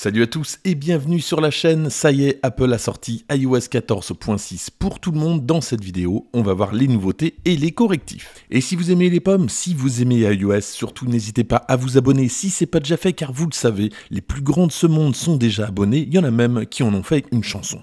Salut à tous et bienvenue sur la chaîne. Ça y est, Apple a sorti iOS 14.6 pour tout le monde. Dans cette vidéo, on va voir les nouveautés et les correctifs. Et si vous aimez les pommes, si vous aimez iOS, surtout n'hésitez pas à vous abonner si c'est pas déjà fait car vous le savez, les plus grands de ce monde sont déjà abonnés, il y en a même qui en ont fait une chanson.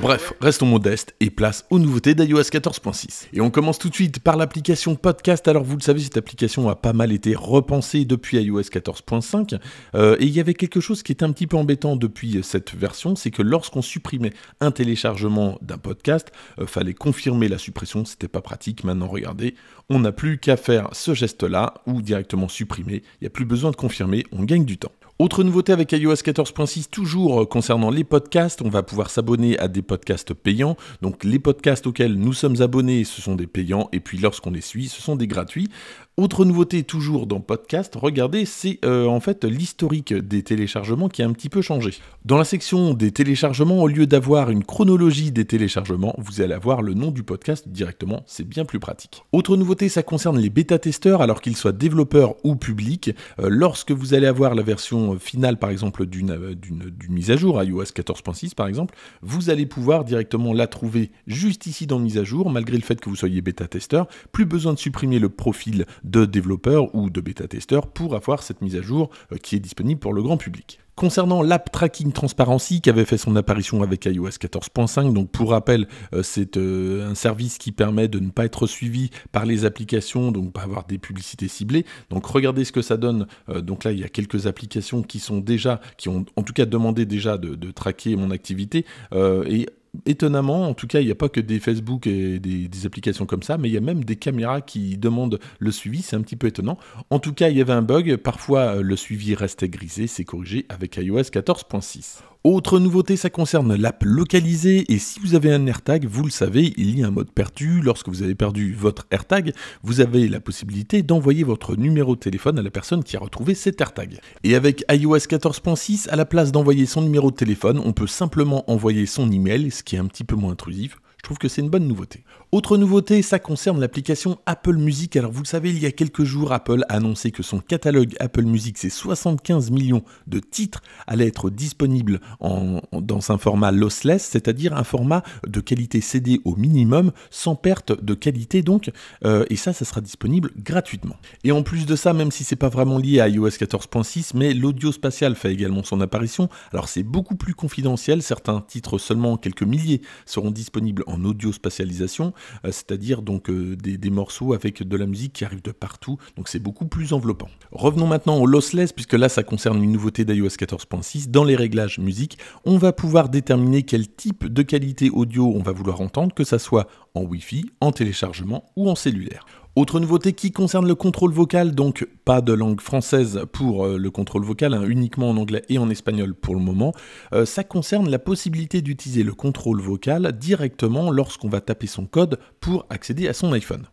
Bref, restons modestes et place aux nouveautés d'iOS 14.6. Et on commence tout de suite par l'application podcast. Alors vous le savez, cette application a pas mal été repensée depuis iOS 14.5. Euh, et il y avait quelque chose qui était un petit peu embêtant depuis cette version, c'est que lorsqu'on supprimait un téléchargement d'un podcast, il euh, fallait confirmer la suppression, c'était pas pratique. Maintenant regardez, on n'a plus qu'à faire ce geste-là ou directement supprimer. Il n'y a plus besoin de confirmer, on gagne du temps. Autre nouveauté avec iOS 14.6, toujours euh, concernant les podcasts, on va pouvoir s'abonner à des podcasts payants. Donc les podcasts auxquels nous sommes abonnés, ce sont des payants, et puis lorsqu'on les suit, ce sont des gratuits. Autre nouveauté toujours dans podcast, regardez, c'est euh, en fait l'historique des téléchargements qui a un petit peu changé. Dans la section des téléchargements, au lieu d'avoir une chronologie des téléchargements, vous allez avoir le nom du podcast directement, c'est bien plus pratique. Autre nouveauté, ça concerne les bêta-testeurs, alors qu'ils soient développeurs ou publics. Euh, lorsque vous allez avoir la version euh, finale, par exemple, euh, d'une mise à jour, iOS 14.6 par exemple, vous allez pouvoir directement la trouver juste ici dans mise à jour, malgré le fait que vous soyez bêta-testeur. Plus besoin de supprimer le profil de développeur ou de bêta-testeur pour avoir cette mise à jour euh, qui est disponible pour le grand public. Concernant l'App Tracking Transparency qui avait fait son apparition avec iOS 14.5, donc pour rappel, euh, c'est euh, un service qui permet de ne pas être suivi par les applications, donc pas avoir des publicités ciblées. Donc regardez ce que ça donne. Euh, donc là, il y a quelques applications qui sont déjà, qui ont en tout cas demandé déjà de, de traquer mon activité et étonnamment, en tout cas, il n'y a pas que des Facebook et des, applications comme ça, mais il y a même des caméras qui demandent le suivi. C'est un petit peu étonnant. En tout cas, il y avait un bug. Parfois, euh, le suivi restait grisé. C'est corrigé avec iOS 14.6. Autre nouveauté, ça concerne l'app localisée. Et si vous avez un AirTag, vous le savez, il y a un mode perdu. Lorsque vous avez perdu votre AirTag, vous avez la possibilité d'envoyer votre numéro de téléphone à la personne qui a retrouvé cet AirTag. Et avec iOS 14.6, à la place d'envoyer son numéro de téléphone, on peut simplement envoyer son email, qui est un petit peu moins intrusif. Je trouve que c'est une bonne nouveauté. Autre nouveauté, ça concerne l'application Apple Music. Alors vous le savez, il y a quelques jours, Apple a annoncé que son catalogue Apple Music, ses 75 millions de titres, allait être disponible dans un format lossless, c'est-à-dire un format de qualité CD au minimum, sans perte de qualité donc, euh, et ça, ça sera disponible gratuitement. Et en plus de ça, même si c'est pas vraiment lié à iOS 14.6, mais l'audio spatial fait également son apparition. Alors c'est beaucoup plus confidentiel, certains titres seulement quelques milliers seront disponibles en en audio-spatialisation, euh, c'est-à-dire donc euh, des, morceaux avec de la musique qui arrive de partout, donc c'est beaucoup plus enveloppant. Revenons maintenant au lossless, puisque là ça concerne une nouveauté d'iOS 14.6. Dans les réglages musique, on va pouvoir déterminer quel type de qualité audio on va vouloir entendre, que ça soit en Wi-Fi, en téléchargement ou en cellulaire. Autre nouveauté qui concerne le contrôle vocal, donc pas de langue française pour euh, le contrôle vocal, hein, uniquement en anglais et en espagnol pour le moment, euh, ça concerne la possibilité d'utiliser le contrôle vocal directement lorsqu'on va taper son code pour accéder à son iPhone.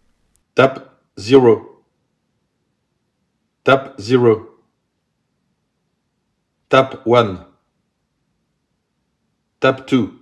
Tap 0. Tap 0. Tap 1. Tap 2.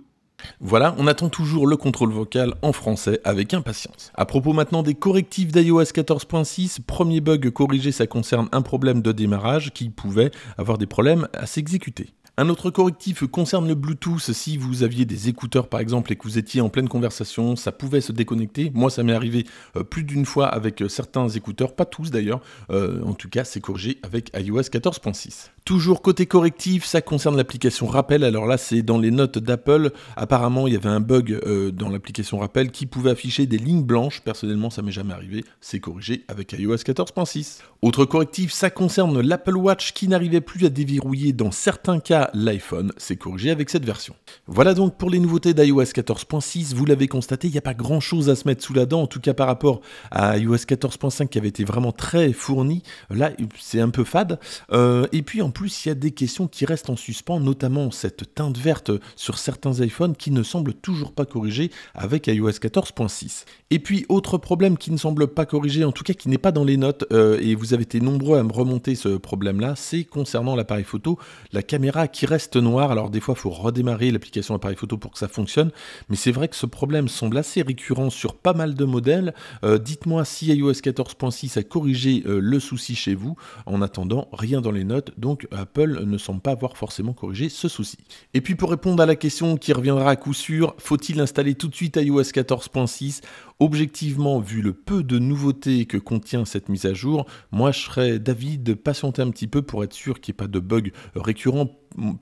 Voilà, on attend toujours le contrôle vocal en français avec impatience. À propos maintenant des correctifs d'iOS 14.6, premier bug corrigé, ça concerne un problème de démarrage qui pouvait avoir des problèmes à s'exécuter. Un autre correctif concerne le Bluetooth. Si vous aviez des écouteurs par exemple et que vous étiez en pleine conversation, ça pouvait se déconnecter. Moi, ça m'est arrivé euh, plus d'une fois avec euh, certains écouteurs, pas tous d'ailleurs. Euh, en tout cas, c'est corrigé avec iOS 14.6. Toujours côté correctif, ça concerne l'application Rappel. Alors là, c'est dans les notes d'Apple. Apparemment, il y avait un bug euh, dans l'application Rappel qui pouvait afficher des lignes blanches. Personnellement, ça m'est jamais arrivé. C'est corrigé avec iOS 14.6. Autre correctif, ça concerne l'Apple Watch qui n'arrivait plus à déverrouiller dans certains cas l'iPhone. C'est corrigé avec cette version. Voilà donc pour les nouveautés d'iOS 14.6. Vous l'avez constaté, il n'y a pas grand chose à se mettre sous la dent, en tout cas par rapport à iOS 14.5 qui avait été vraiment très fourni. Là, c'est un peu fade. Euh, et puis plus, il y a des questions qui restent en suspens, notamment cette teinte verte sur certains iPhones qui ne semble toujours pas corrigée avec iOS 14.6. Et puis, autre problème qui ne semble pas corrigé, en tout cas qui n'est pas dans les notes, euh, et vous avez été nombreux à me remonter ce problème-là, c'est concernant l'appareil photo, la caméra qui reste noire. Alors, des fois, il faut redémarrer l'application appareil photo pour que ça fonctionne, mais c'est vrai que ce problème semble assez récurrent sur pas mal de modèles. Euh, dites-moi si iOS 14.6 a corrigé euh, le souci chez vous. En attendant, rien dans les notes, donc Apple ne semble pas avoir forcément corrigé ce souci. Et puis pour répondre à la question qui reviendra à coup sûr, faut-il installer tout de suite iOS 14.6 Objectivement, vu le peu de nouveautés que contient cette mise à jour, moi je serais d'avis de patienter un petit peu pour être sûr qu'il n'y ait pas de bug récurrent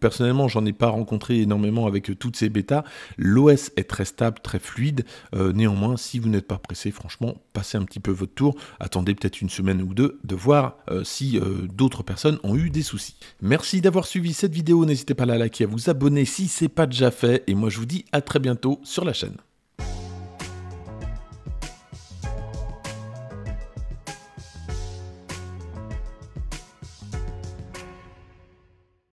personnellement, j'en ai pas rencontré énormément avec toutes ces bêtas. L'OS est très stable, très fluide. Euh, néanmoins, si vous n'êtes pas pressé, franchement, passez un petit peu votre tour. Attendez peut-être une semaine ou deux de voir euh, si euh, d'autres personnes ont eu des soucis. Merci d'avoir suivi cette vidéo. N'hésitez pas à la liker, à vous abonner si ce c'est pas déjà fait. Et moi, je vous dis à très bientôt sur la chaîne.